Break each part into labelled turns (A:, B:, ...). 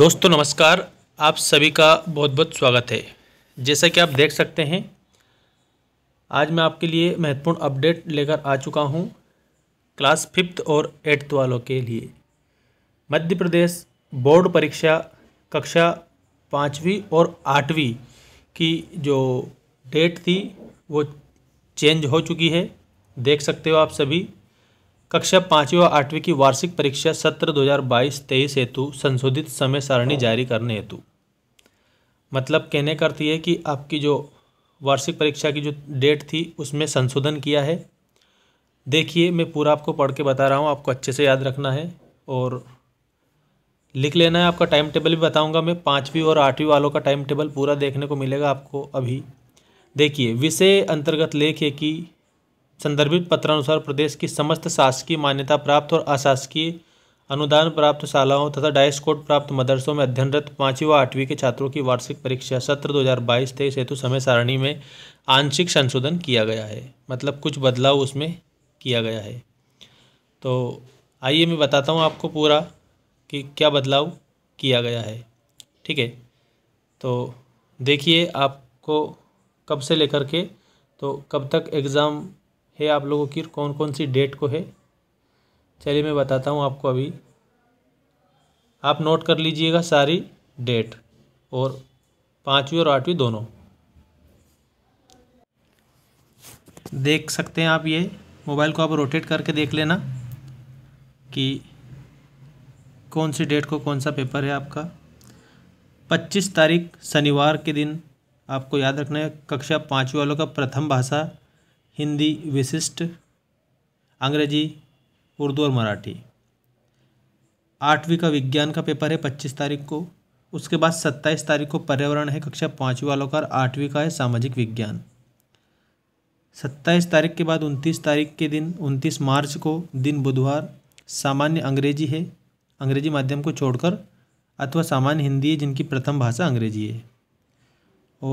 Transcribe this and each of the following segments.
A: दोस्तों नमस्कार आप सभी का बहुत बहुत स्वागत है जैसा कि आप देख सकते हैं आज मैं आपके लिए महत्वपूर्ण अपडेट लेकर आ चुका हूं क्लास फिफ्थ और एट्थ वालों के लिए मध्य प्रदेश बोर्ड परीक्षा कक्षा पाँचवीं और आठवीं की जो डेट थी वो चेंज हो चुकी है देख सकते हो आप सभी कक्षा पाँचवीं व आठवीं की वार्षिक परीक्षा सत्र 2022-23 हेतु संशोधित समय सारणी जारी करने हेतु मतलब कहने का अर्थ ये कि आपकी जो वार्षिक परीक्षा की जो डेट थी उसमें संशोधन किया है देखिए मैं पूरा आपको पढ़ के बता रहा हूँ आपको अच्छे से याद रखना है और लिख लेना है आपका टाइम टेबल भी बताऊँगा मैं पाँचवीं और आठवीं वालों का टाइम टेबल पूरा देखने को मिलेगा आपको अभी देखिए विषय अंतर्गत लेख है कि संदर्भित पत्रानुसार प्रदेश की समस्त शासकीय मान्यता प्राप्त और अशासकीय अनुदान प्राप्त शालाओं तथा डाइस कोड प्राप्त मदरसों में अध्ययनरत पाँचवीं व आठवीं के छात्रों की वार्षिक परीक्षा सत्र 2022 तेईस हेतु समय सारणी में आंशिक संशोधन किया गया है मतलब कुछ बदलाव उसमें किया गया है तो आइए मैं बताता हूँ आपको पूरा कि क्या बदलाव किया गया है ठीक है तो देखिए आपको कब से लेकर के तो कब तक एग्ज़ाम है आप लोगों की कौन कौन सी डेट को है चलिए मैं बताता हूँ आपको अभी आप नोट कर लीजिएगा सारी डेट और पाँचवीं और आठवीं दोनों देख सकते हैं आप ये मोबाइल को आप रोटेट करके देख लेना कि कौन सी डेट को कौन सा पेपर है आपका पच्चीस तारीख शनिवार के दिन आपको याद रखना है कक्षा पाँचवीं वालों का प्रथम भाषा हिंदी विशिष्ट अंग्रेजी उर्दू और मराठी आठवीं का विज्ञान का पेपर है पच्चीस तारीख को उसके बाद सत्ताईस तारीख को पर्यावरण है कक्षा पाँचवीं वालों का और आठवीं का है सामाजिक विज्ञान सत्ताईस तारीख के बाद उनतीस तारीख के दिन उनतीस मार्च को दिन बुधवार सामान्य अंग्रेजी है अंग्रेजी माध्यम को छोड़कर अथवा सामान्य हिंदी है जिनकी प्रथम भाषा अंग्रेजी है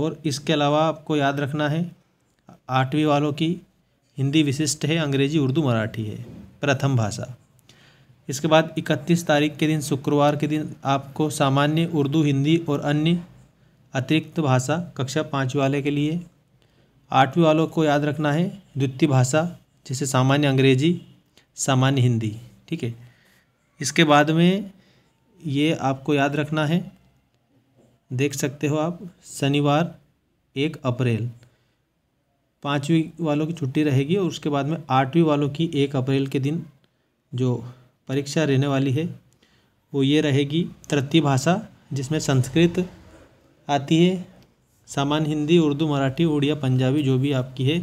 A: और इसके अलावा आपको याद रखना है आठवीं वालों की हिंदी विशिष्ट है अंग्रेजी उर्दू मराठी है प्रथम भाषा इसके बाद 31 तारीख के दिन शुक्रवार के दिन आपको सामान्य उर्दू हिंदी और अन्य अतिरिक्त भाषा कक्षा पाँच वाले के लिए आठवीं वालों को याद रखना है द्वितीय भाषा जैसे सामान्य अंग्रेजी सामान्य हिंदी ठीक है इसके बाद में ये आपको याद रखना है देख सकते हो आप शनिवार एक अप्रैल पाँचवीं वालों की छुट्टी रहेगी और उसके बाद में आठवीं वालों की एक अप्रैल के दिन जो परीक्षा रहने वाली है वो ये रहेगी तृतीय भाषा जिसमें संस्कृत आती है सामान्य हिंदी उर्दू मराठी उड़िया पंजाबी जो भी आपकी है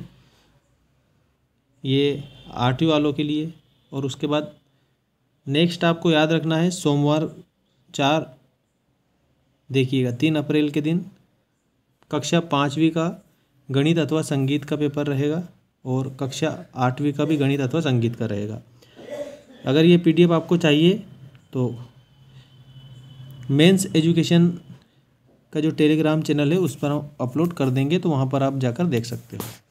A: ये आठवीं वालों के लिए और उसके बाद नेक्स्ट आपको याद रखना है सोमवार चार देखिएगा तीन अप्रैल के दिन कक्षा पाँचवीं का गणित अथवा संगीत का पेपर रहेगा और कक्षा आठवीं का भी गणित अथवा संगीत का रहेगा अगर ये पी आपको चाहिए तो मेंस एजुकेशन का जो टेलीग्राम चैनल है उस पर हम अपलोड कर देंगे तो वहाँ पर आप जाकर देख सकते हो